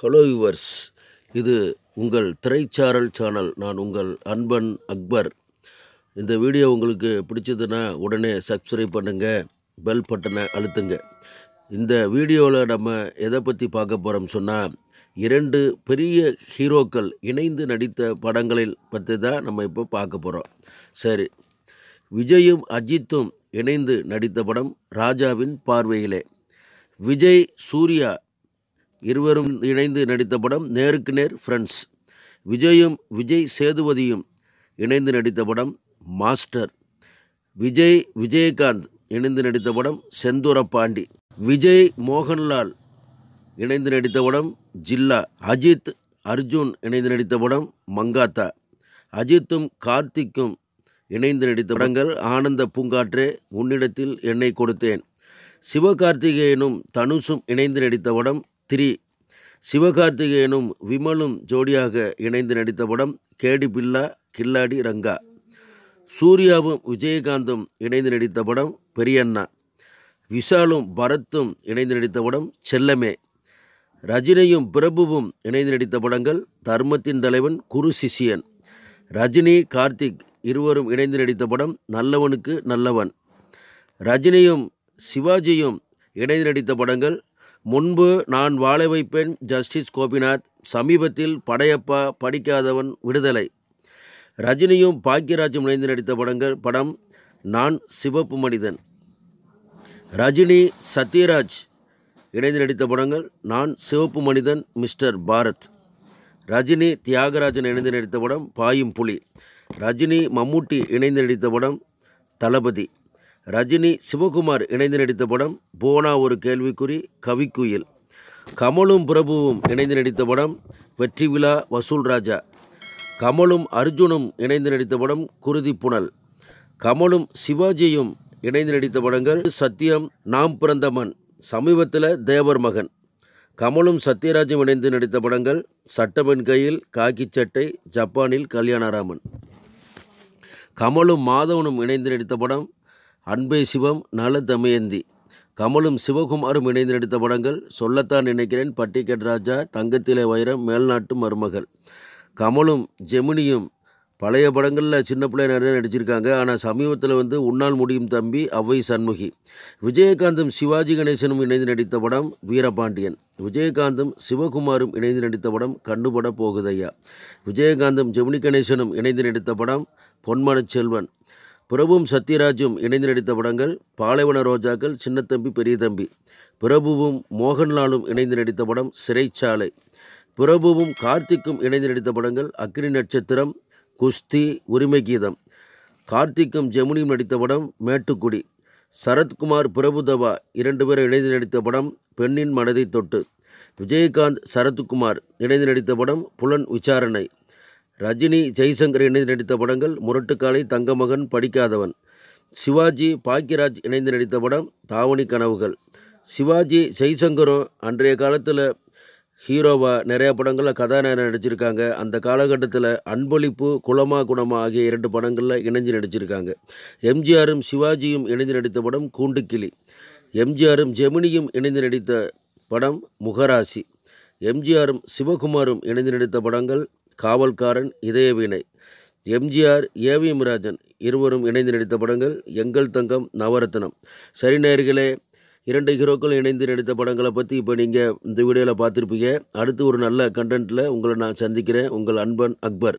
hello yours இது உங்கள் திரைச்சாரல் channel நான் உங்கள் அன்பன் அக்பர் இந்த வீடியோ உங்களுக்கு பிடிச்சதுன்னா உடனே சப்ஸ்கிரைப் பண்ணுங்கள் பெல் பட்டனை அழுத்துங்க இந்த வீடியோவில் நம்ம எதை பற்றி பார்க்க போகிறோம் சொன்னால் இரண்டு பெரிய ஹீரோக்கள் இணைந்து நடித்த படங்களை பற்றி தான் நம்ம இப்போ பார்க்க போகிறோம் சரி விஜயும் அஜித்தும் இணைந்து நடித்த படம் ராஜாவின் பார்வையிலே விஜய் சூர்யா இருவரும் இணைந்து நடித்த படம் நேருக்கு நேர் ஃப்ரெண்ட்ஸ் விஜயும் விஜய் சேதுபதியும் இணைந்து நடித்த படம் மாஸ்டர் விஜய் விஜயகாந்த் இணைந்து நடித்த படம் செந்தூரப்பாண்டி விஜய் மோகன்லால் இணைந்து நடித்த படம் ஜில்லா அஜித் அர்ஜுன் இணைந்து நடித்த படம் மங்காத்தா அஜித்தும் கார்த்திக்கும் இணைந்து நடித்த படங்கள் ஆனந்த பூங்காற்றே உன்னிடத்தில் என்னை கொடுத்தேன் சிவகார்த்திகேயனும் தனுஷும் இணைந்து நடித்த படம் த்ரீ சிவகார்த்திகேயனும் விமலும் ஜோடியாக இணைந்து நடித்த படம் கேடி பில்லா கில்லாடி ரங்கா சூர்யாவும் விஜயகாந்தும் இணைந்து நடித்த படம் பெரியண்ணா விஷாலும் பரத்தும் இணைந்து நடித்த படம் செல்லமே ரஜினியும் பிரபுவும் இணைந்து நடித்த படங்கள் தர்மத்தின் தலைவன் குரு சிஷியன் ரஜினி கார்த்திக் இருவரும் இணைந்து நடித்த படம் நல்லவனுக்கு நல்லவன் ரஜினியும் சிவாஜியும் இணைந்து நடித்த படங்கள் முன்பு நான் வாழ வைப்பேன் ஜஸ்டிஸ் கோபிநாத் சமீபத்தில் படையப்பா படிக்காதவன் விடுதலை ரஜினியும் பாக்கியராஜும் இணைந்து நடித்த படங்கள் படம் நான் சிவப்பு மனிதன் ரஜினி சத்யராஜ் இணைந்து நடித்த படங்கள் நான் சிவப்பு மனிதன் மிஸ்டர் பாரத் ரஜினி தியாகராஜன் இணைந்து நடித்த படம் பாயும் புலி ரஜினி மம்முட்டி இணைந்து நடித்த படம் தளபதி ரஜினி சிவகுமார் இணைந்து நடித்த படம் போனா ஒரு கேள்விக்குறி கவிக்குயில் கமலும் பிரபுவும் இணைந்து நடித்த படம் வெற்றி விழா வசூல் ராஜா கமலும் அர்ஜுனும் இணைந்து நடித்த படம் குருதி புனல் கமலும் சிவாஜியும் இணைந்து நடித்த படங்கள் சத்தியம் நாம் பிறந்த மண் சமீபத்தில் தேவர் மகன் கமலும் சத்யராஜும் இணைந்து நடித்த படங்கள் சட்டமின் கையில் காக்கி சட்டை ஜப்பானில் கல்யாணராமன் கமலும் மாதவனும் இணைந்து நடித்த படம் அன்பே சிவம் நல தமயந்தி கமலும் சிவகுமாரும் இணைந்து நடித்த படங்கள் சொல்லத்தான் நினைக்கிறேன் பட்டிக்கட் ராஜா தங்கத்திலே வைரம் மேல்நாட்டு மருமகள் கமலும் ஜெமினியும் பழைய படங்களில் சின்ன பிள்ளை நிறைய நடிச்சிருக்காங்க ஆனால் சமீபத்தில் வந்து உன்னால் முடியும் தம்பி அவ்வை சண்முகி விஜயகாந்தும் சிவாஜி கணேசனும் இணைந்து நடித்த படம் வீரபாண்டியன் விஜயகாந்தும் சிவகுமாரும் இணைந்து நடித்த படம் கண்டுபட போகுதையா விஜயகாந்தும் ஜெமினி கணேசனும் இணைந்து நடித்த படம் பொன்மனச் செல்வன் பிரபுவும் சத்யராஜும் இணைந்து நடித்த படங்கள் பாலைவன ரோஜாக்கள் சின்னத்தம்பி பெரிய தம்பி பிரபுவும் மோகன்லாலும் இணைந்து நடித்த படம் சிறைச்சாலை பிரபுவும் கார்த்திக்கும் இணைந்து நடித்த படங்கள் அக்னி நட்சத்திரம் குஸ்தி உரிமை கீதம் கார்த்திக்கும் ஜெமுனியும் நடித்த படம் மேட்டுக்குடி சரத்குமார் பிரபுதவா இரண்டு பேரும் இணைந்து நடித்த படம் பெண்ணின் மனதை தொட்டு விஜயகாந்த் சரத்குமார் இணைந்து நடித்த படம் புலன் விசாரணை ரஜினி ஜெய்சங்கர் இணைந்து நடித்த படங்கள் முரட்டுக்காலை தங்கமகன் படிக்காதவன் சிவாஜி பாக்கியராஜ் இணைந்து நடித்த படம் தாவணி கனவுகள் சிவாஜி ஜெய்சங்கரும் அன்றைய காலத்தில் ஹீரோவாக நிறைய படங்களில் கதாநாயகன் நடிச்சிருக்காங்க அந்த காலகட்டத்தில் அன்பளிப்பு குலமா குணமா ஆகிய இரண்டு படங்களில் இணைஞ்சு நடிச்சிருக்காங்க எம்ஜிஆரும் சிவாஜியும் இணைந்து நடித்த படம் கூண்டுக்கிளி எம்ஜிஆரும் ஜெமினியும் இணைந்து நடித்த படம் முகராசி எம்ஜிஆரும் சிவகுமாரும் இணைந்து நடித்த படங்கள் காவல்காரன் இதயவீணை எம்ஜிஆர் ஏவி முராஜன் இருவரும் இணைந்து நடித்த படங்கள் எங்கள் தங்கம் நவரத்னம் சரி நேர்களே இரண்டு ஹீரோக்கள் இணைந்து நடித்த படங்களை பற்றி இப்போ நீங்கள் இந்த வீடியோவில் பார்த்துருப்பீங்க அடுத்து ஒரு நல்ல கண்டென்ட்டில் உங்களை நான் சந்திக்கிறேன் உங்கள் அன்பன் அக்பர்